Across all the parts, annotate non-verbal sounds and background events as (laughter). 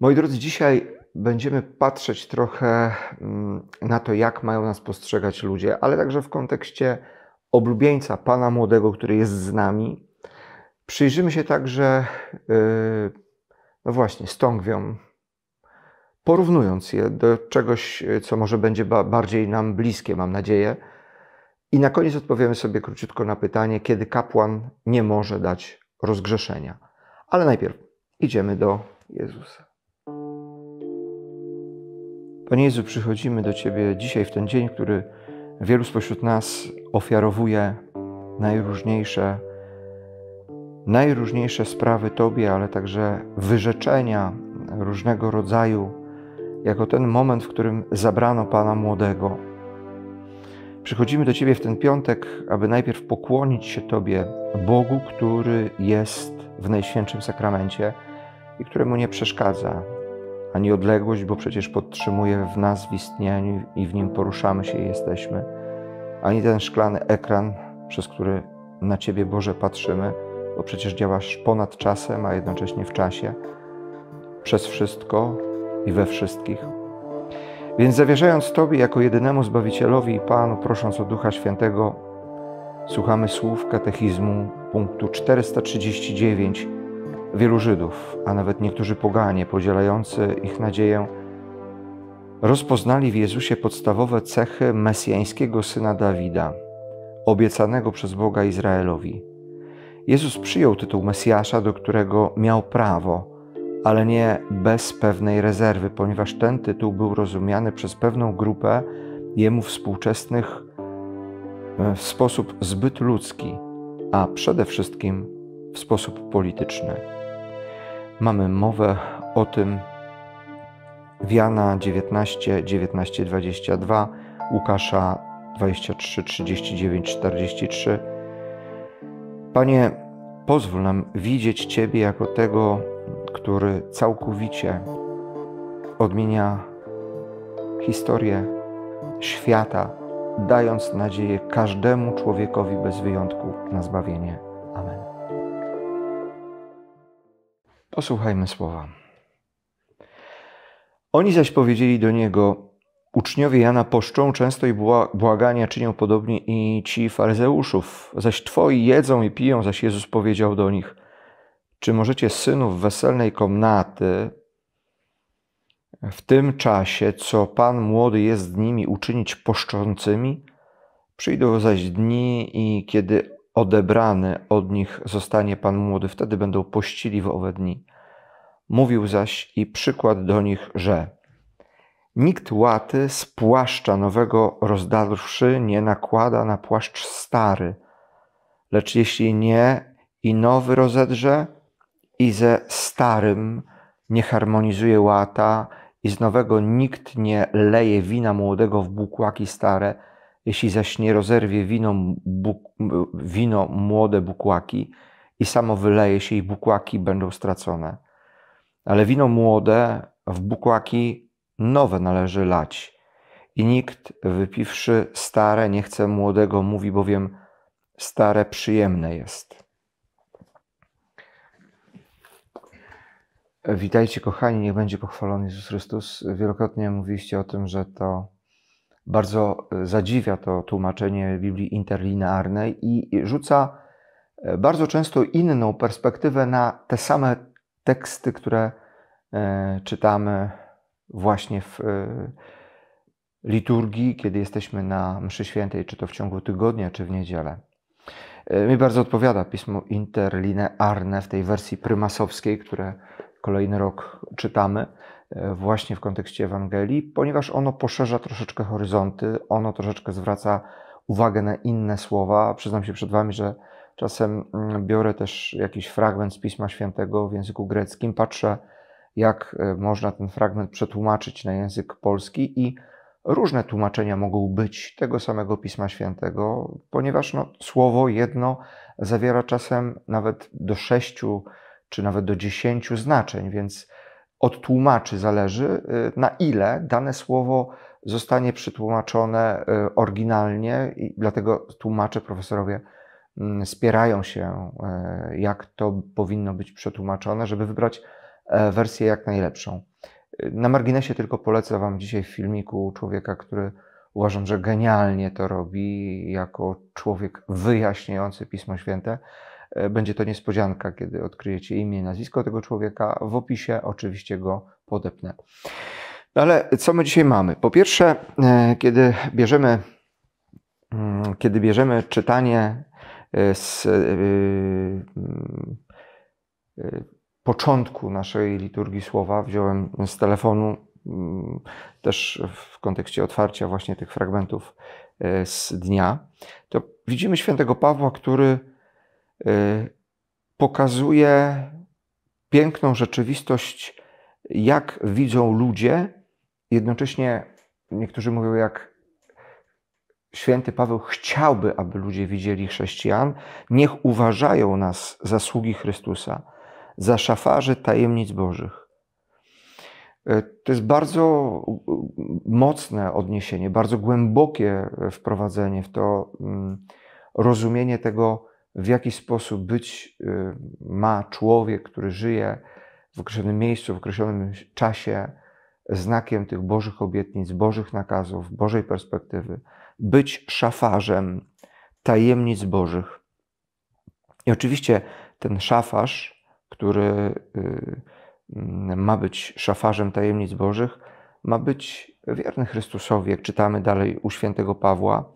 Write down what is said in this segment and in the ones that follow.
Moi drodzy, dzisiaj będziemy patrzeć trochę mm, na to, jak mają nas postrzegać ludzie, ale także w kontekście oblubieńca Pana Młodego, który jest z nami. Przyjrzymy się także, y, no właśnie, stągwiom, porównując je do czegoś, co może będzie bardziej nam bliskie, mam nadzieję. I na koniec odpowiemy sobie króciutko na pytanie, kiedy kapłan nie może dać rozgrzeszenia. Ale najpierw idziemy do Jezusa. Panie Jezu, przychodzimy do Ciebie dzisiaj w ten dzień, który wielu spośród nas ofiarowuje najróżniejsze, najróżniejsze sprawy Tobie, ale także wyrzeczenia różnego rodzaju, jako ten moment, w którym zabrano Pana młodego. Przychodzimy do Ciebie w ten piątek, aby najpierw pokłonić się Tobie, Bogu, który jest w Najświętszym Sakramencie i któremu nie przeszkadza ani odległość, bo przecież podtrzymuje w nas w istnieniu i w nim poruszamy się i jesteśmy, ani ten szklany ekran, przez który na Ciebie Boże patrzymy, bo przecież działasz ponad czasem, a jednocześnie w czasie, przez wszystko i we wszystkich. Więc zawierzając Tobie jako jedynemu Zbawicielowi i Panu, prosząc o Ducha Świętego, słuchamy słów katechizmu punktu 439 Wielu Żydów, a nawet niektórzy poganie podzielający ich nadzieję, rozpoznali w Jezusie podstawowe cechy mesjańskiego syna Dawida, obiecanego przez Boga Izraelowi. Jezus przyjął tytuł Mesjasza, do którego miał prawo, ale nie bez pewnej rezerwy, ponieważ ten tytuł był rozumiany przez pewną grupę jemu współczesnych e, w sposób zbyt ludzki, a przede wszystkim w sposób polityczny mamy mowę o tym w Jana 19, 19, 22, Łukasza 23, 39, 43. Panie, pozwól nam widzieć Ciebie jako tego, który całkowicie odmienia historię świata, dając nadzieję każdemu człowiekowi bez wyjątku na zbawienie. Posłuchajmy słowa. Oni zaś powiedzieli do niego: Uczniowie Jana poszczą często i błagania czynią podobnie i ci faryzeuszów, zaś twoi jedzą i piją, zaś Jezus powiedział do nich: Czy możecie synów weselnej komnaty w tym czasie, co Pan młody jest z nimi, uczynić poszczącymi? Przyjdą zaś dni i kiedy odebrany od nich zostanie Pan młody, wtedy będą pościli w owe dni. Mówił zaś i przykład do nich, że nikt łaty z płaszcza nowego rozdarwszy nie nakłada na płaszcz stary, lecz jeśli nie i nowy rozedrze, i ze starym nie harmonizuje łata, i z nowego nikt nie leje wina młodego w bukłaki stare, jeśli zaś nie rozerwie wino, buk, wino młode bukłaki i samo wyleje się i bukłaki będą stracone. Ale wino młode w bukłaki nowe należy lać. I nikt wypiwszy stare nie chce młodego, mówi bowiem stare przyjemne jest. Witajcie kochani, niech będzie pochwalony Jezus Chrystus. Wielokrotnie mówiliście o tym, że to bardzo e, zadziwia to tłumaczenie Biblii interlinearnej i rzuca e, bardzo często inną perspektywę na te same teksty, które e, czytamy właśnie w liturgii, kiedy jesteśmy na mszy świętej, czy to w ciągu tygodnia, czy w niedzielę. Mi bardzo odpowiada pismo interlinearne w tej wersji prymasowskiej, które kolejny rok czytamy. E, właśnie w kontekście Ewangelii, ponieważ ono poszerza troszeczkę horyzonty, ono troszeczkę zwraca uwagę na inne słowa. Przyznam się przed Wami, że czasem mm, biorę też jakiś fragment z Pisma Świętego w języku greckim, patrzę, jak e, można ten fragment przetłumaczyć na język polski i różne tłumaczenia mogą być tego samego Pisma Świętego, ponieważ no, słowo jedno zawiera czasem nawet do sześciu czy nawet do dziesięciu znaczeń, więc od tłumaczy zależy, y, na ile dane słowo zostanie przetłumaczone y, oryginalnie i dlatego tłumacze, profesorowie mm, spierają się, y, jak to powinno być przetłumaczone, żeby wybrać e, wersję jak najlepszą. Na marginesie tylko polecę Wam dzisiaj w filmiku człowieka, który uważam, że genialnie to robi, jako człowiek wyjaśniający Pismo Święte. E, będzie to niespodzianka, kiedy odkryjecie imię i nazwisko tego człowieka. W opisie oczywiście go podepnę. No ale co my dzisiaj mamy? Po pierwsze, e, kiedy bierzemy, mm, kiedy bierzemy czytanie e, z początku naszej liturgii słowa, wziąłem z telefonu, mm, też w kontekście otwarcia właśnie tych fragmentów z dnia, to widzimy świętego Pawła, który Y, pokazuje piękną rzeczywistość, jak widzą ludzie, jednocześnie niektórzy mówią, jak święty Paweł chciałby, aby ludzie widzieli chrześcijan, niech uważają nas za sługi Chrystusa, za szafarzy tajemnic Bożych. Y, to jest bardzo mocne odniesienie, bardzo głębokie wprowadzenie w to mm, rozumienie tego, w jaki sposób być y, ma człowiek, który żyje w określonym miejscu, w określonym czasie, znakiem tych Bożych obietnic, Bożych nakazów, Bożej perspektywy, być szafarzem tajemnic Bożych. I oczywiście ten szafarz, który y, mm, ma być szafarzem tajemnic Bożych, ma być wierny Chrystusowi, jak czytamy dalej u świętego Pawła.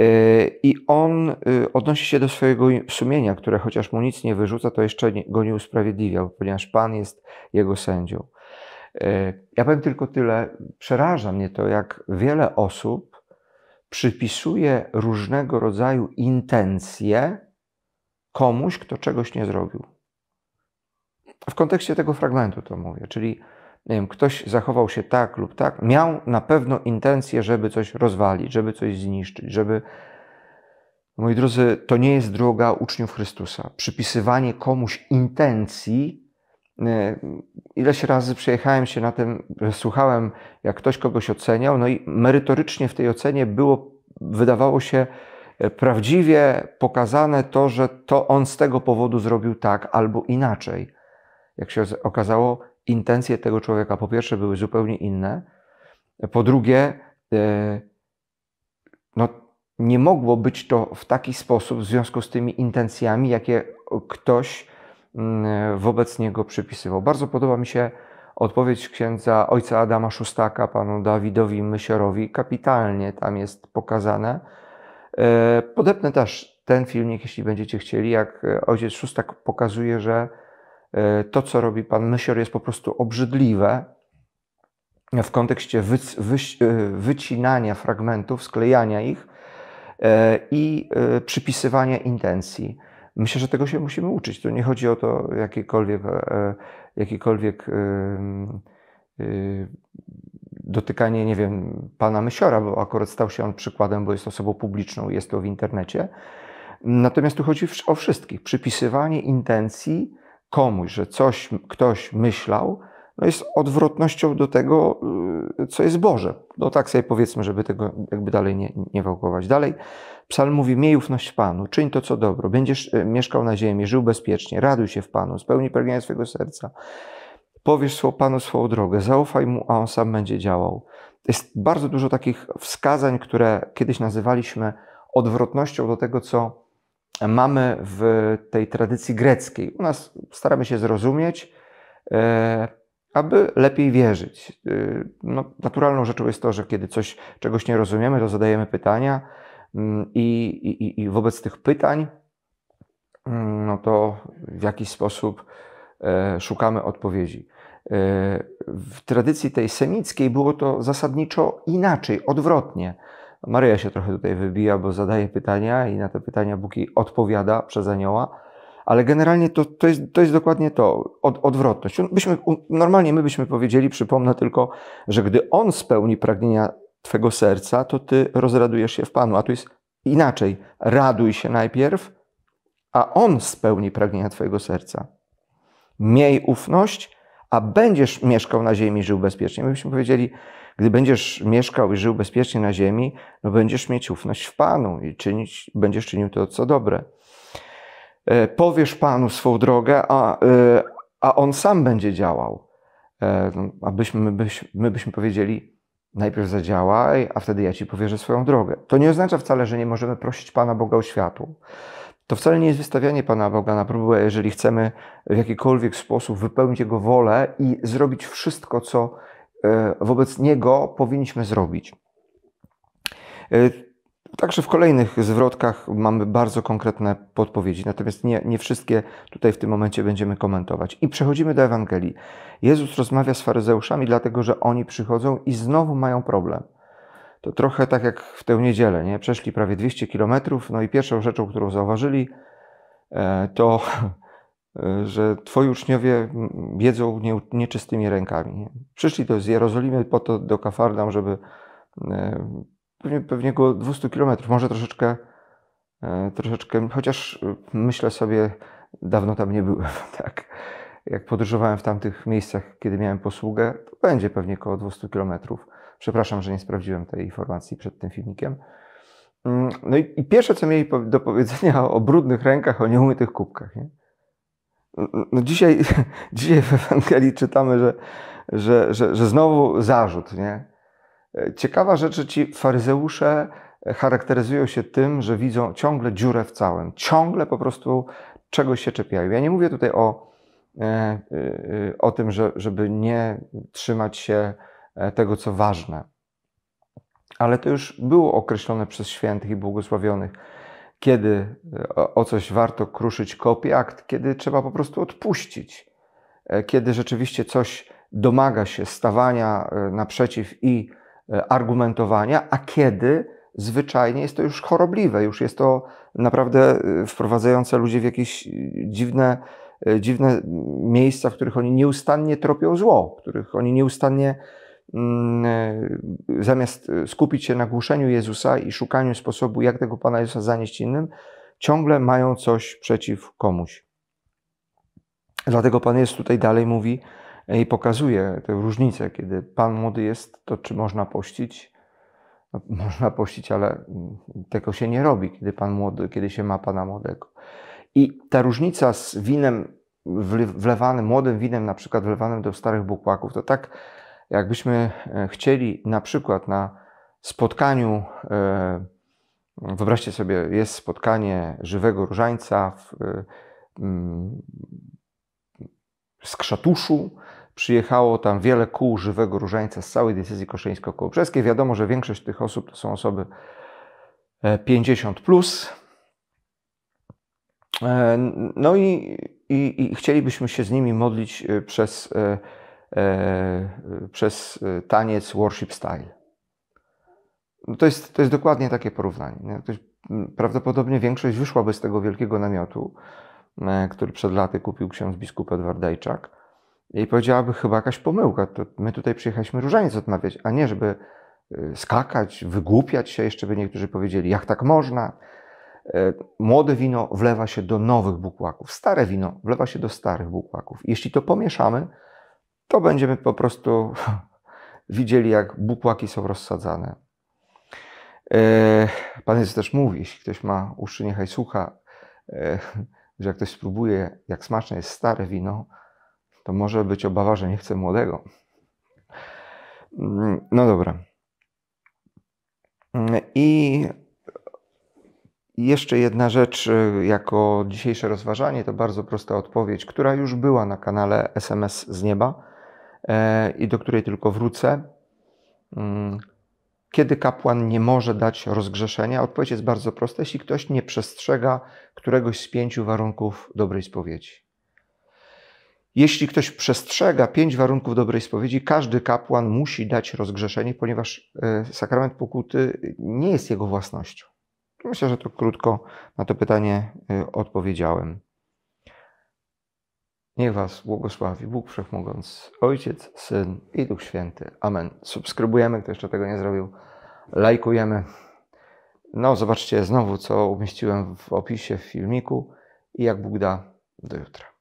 Y, I on y, odnosi się do swojego sumienia, które chociaż mu nic nie wyrzuca, to jeszcze go nie usprawiedliwiał, ponieważ Pan jest jego sędzią. Y, ja powiem tylko tyle, przeraża mnie to, jak wiele osób przypisuje różnego rodzaju intencje komuś, kto czegoś nie zrobił. W kontekście tego fragmentu to mówię, czyli nie wiem, ktoś zachował się tak lub tak, miał na pewno intencję, żeby coś rozwalić, żeby coś zniszczyć, żeby. Moi drodzy, to nie jest droga uczniów Chrystusa. Przypisywanie komuś intencji. E, ileś razy przejechałem się na tym, słuchałem, jak ktoś kogoś oceniał, no i merytorycznie w tej ocenie było, wydawało się e, prawdziwie pokazane to, że to on z tego powodu zrobił tak albo inaczej. Jak się okazało, intencje tego człowieka po pierwsze były zupełnie inne, po drugie, e, no, nie mogło być to w taki sposób w związku z tymi intencjami, jakie ktoś mm, wobec niego przypisywał. Bardzo podoba mi się odpowiedź księdza ojca Adama Szustaka, panu Dawidowi Mysiorowi. Kapitalnie tam jest pokazane. E, podepnę też ten filmik, jeśli będziecie chcieli, jak ojciec Szustak pokazuje, że E, to, co robi pan Mysior, jest po prostu obrzydliwe w kontekście wy, wy, e, wycinania fragmentów, sklejania ich e, i przypisywania intencji. Myślę, że tego się musimy uczyć. To nie chodzi o to jakiekolwiek, jakiekolwiek dotykanie, nie wiem, pana Mysiora, bo akurat stał się on przykładem, bo jest osobą publiczną, jest to w internecie. Natomiast tu chodzi o wszystkich. Przypisywanie intencji komuś, że coś ktoś myślał, no jest odwrotnością do tego, y, co jest Boże. No tak sobie powiedzmy, żeby tego jakby dalej nie, nie wałkować. Dalej psalm mówi, miej ufność Panu, czyń to, co dobro, będziesz y, mieszkał na ziemi, żył bezpiecznie, raduj się w Panu, spełnij pragnienia swojego serca. Powiesz swo, Panu swoją drogę, zaufaj Mu, a On sam będzie działał. Jest bardzo dużo takich wskazań, które kiedyś nazywaliśmy odwrotnością do tego, co mamy w tej tradycji greckiej. U nas staramy się zrozumieć, e, aby lepiej wierzyć. E, no, naturalną rzeczą jest to, że kiedy coś, czegoś nie rozumiemy, to zadajemy pytania mm, i, i, i wobec tych pytań mm, no to w jakiś sposób e, szukamy odpowiedzi. W tradycji tej semickiej było to zasadniczo inaczej, odwrotnie. Maryja się trochę tutaj wybija, bo zadaje pytania i na te pytania Bóg odpowiada przez anioła. Ale generalnie to, to, jest, to jest dokładnie to, od, odwrotność. Byśmy, normalnie my byśmy powiedzieli, przypomnę tylko, że gdy On spełni pragnienia Twego serca, to Ty rozradujesz się w Panu. A tu jest inaczej. Raduj się najpierw, a On spełni pragnienia Twojego serca. Miej ufność, a będziesz mieszkał na ziemi, żył bezpiecznie. My byśmy powiedzieli, gdy będziesz mieszkał i żył bezpiecznie na ziemi, no będziesz mieć ufność w Panu i czynić, będziesz czynił to, co dobre. E, powiesz Panu swą drogę, a, e, a On sam będzie działał. E, no, abyśmy my, byś, my byśmy powiedzieli, najpierw zadziałaj, a wtedy ja Ci powierzę swoją drogę. To nie oznacza wcale, że nie możemy prosić Pana Boga o światło. To wcale nie jest wystawianie Pana Boga na próbę, jeżeli chcemy w jakikolwiek sposób wypełnić Jego wolę i zrobić wszystko, co e, wobec Niego powinniśmy zrobić. E, także w kolejnych zwrotkach mamy bardzo konkretne podpowiedzi, natomiast nie, nie, wszystkie tutaj w tym momencie będziemy komentować. I przechodzimy do Ewangelii. Jezus rozmawia z faryzeuszami, dlatego że oni przychodzą i znowu mają problem to trochę tak jak w tę niedzielę, nie? Przeszli prawie 200 kilometrów, no i pierwszą rzeczą, którą zauważyli, e, to, (laughs) e, że twoi uczniowie jedzą nieczystymi rękami. Nie? Przyszli do, z Jerozolimy po to do Kafardam, żeby e, pewnie, pewnie około 200 kilometrów, może troszeczkę, troszeczkę, chociaż myślę sobie, dawno tam nie byłem, (laughs) tak jak podróżowałem w tamtych miejscach, kiedy miałem posługę, to będzie pewnie około 200 km. Przepraszam, że nie sprawdziłem tej informacji przed tym filmikiem. Mm, no i, i pierwsze, co mieli do powiedzenia o, o brudnych rękach, o nieumytych kubkach. Nie? No, no, no dzisiaj, (laughs) dzisiaj w Ewangelii czytamy, że, że, że, że znowu zarzut. Nie? E, ciekawa rzecz, że ci faryzeusze e, charakteryzują się tym, że widzą ciągle dziurę w całym, ciągle po prostu czegoś się czepiają. Ja nie mówię tutaj o, E, e, o tym, że, żeby nie trzymać się e, tego, co ważne. Ale to już było określone przez świętych i błogosławionych, kiedy o coś warto kruszyć kopię akt, kiedy trzeba po prostu odpuścić, kiedy rzeczywiście coś domaga się stawania naprzeciw i argumentowania, a kiedy zwyczajnie jest to już chorobliwe, już jest to naprawdę wprowadzające ludzi w jakieś dziwne E, dziwne miejsca, w których oni nieustannie tropią zło, w których oni nieustannie mm, e, zamiast e, skupić się na głuszeniu Jezusa i szukaniu sposobu, jak tego Pana Jezusa zanieść innym, ciągle mają coś przeciw komuś. Dlatego Pan jest tutaj dalej mówi i pokazuje tę różnicę, kiedy Pan młody jest, to czy można pościć? No, (laughs) można pościć, ale mm, tego się nie robi, kiedy Pan młody, kiedy się ma Pana młodego. I ta różnica z winem wlewanym, młodym winem, na przykład wlewanym do starych bukłaków, to tak jakbyśmy e, chcieli na przykład na spotkaniu, e, wyobraźcie sobie, jest spotkanie żywego różańca w, e, mm, z Krzatuszu, Przyjechało tam wiele kół żywego różańca z całej decyzji koszyńsko-kołobrzeskiej. Wiadomo, że większość tych osób to są osoby 50+. Plus. E, no i, i, i, chcielibyśmy się z nimi modlić e, przez, e, przez taniec worship style. No to, jest, to jest dokładnie takie porównanie. Prawdopodobnie większość wyszłaby z tego wielkiego namiotu, który przed laty kupił ksiądz biskup Edward Dajczak i powiedziałaby chyba jakaś pomyłka. To my tutaj przyjechaliśmy różaniec odmawiać, a nie żeby skakać, wygłupiać się. Jeszcze by niektórzy powiedzieli, jak tak można, E, młode wino wlewa się do nowych bukłaków, stare wino wlewa się do starych bukłaków. Jeśli to pomieszamy, to będziemy po prostu (laughs) widzieli, jak bukłaki są rozsadzane. E, pan Jezus też mówi, jeśli ktoś ma uszy, niechaj słucha, e, że jak ktoś spróbuje, jak smaczne jest stare wino, to może być obawa, że nie chce młodego. Mm, no dobra. Mm, I i jeszcze jedna rzecz, y, jako dzisiejsze rozważanie, to bardzo prosta odpowiedź, która już była na kanale SMS z nieba e, i do której tylko wrócę. Mm, kiedy kapłan nie może dać rozgrzeszenia? Odpowiedź jest bardzo prosta, jeśli ktoś nie przestrzega któregoś z pięciu warunków dobrej spowiedzi. Jeśli ktoś przestrzega pięć warunków dobrej spowiedzi, każdy kapłan musi dać rozgrzeszenie, ponieważ e, sakrament pokuty nie jest jego własnością. Myślę, że to krótko na to pytanie y, odpowiedziałem. Niech Was błogosławi Bóg Wszechmogący, Ojciec, Syn i Duch Święty. Amen. Subskrybujemy, kto jeszcze tego nie zrobił. Lajkujemy. No, zobaczcie znowu, co umieściłem w opisie w filmiku i jak Bóg da, do jutra.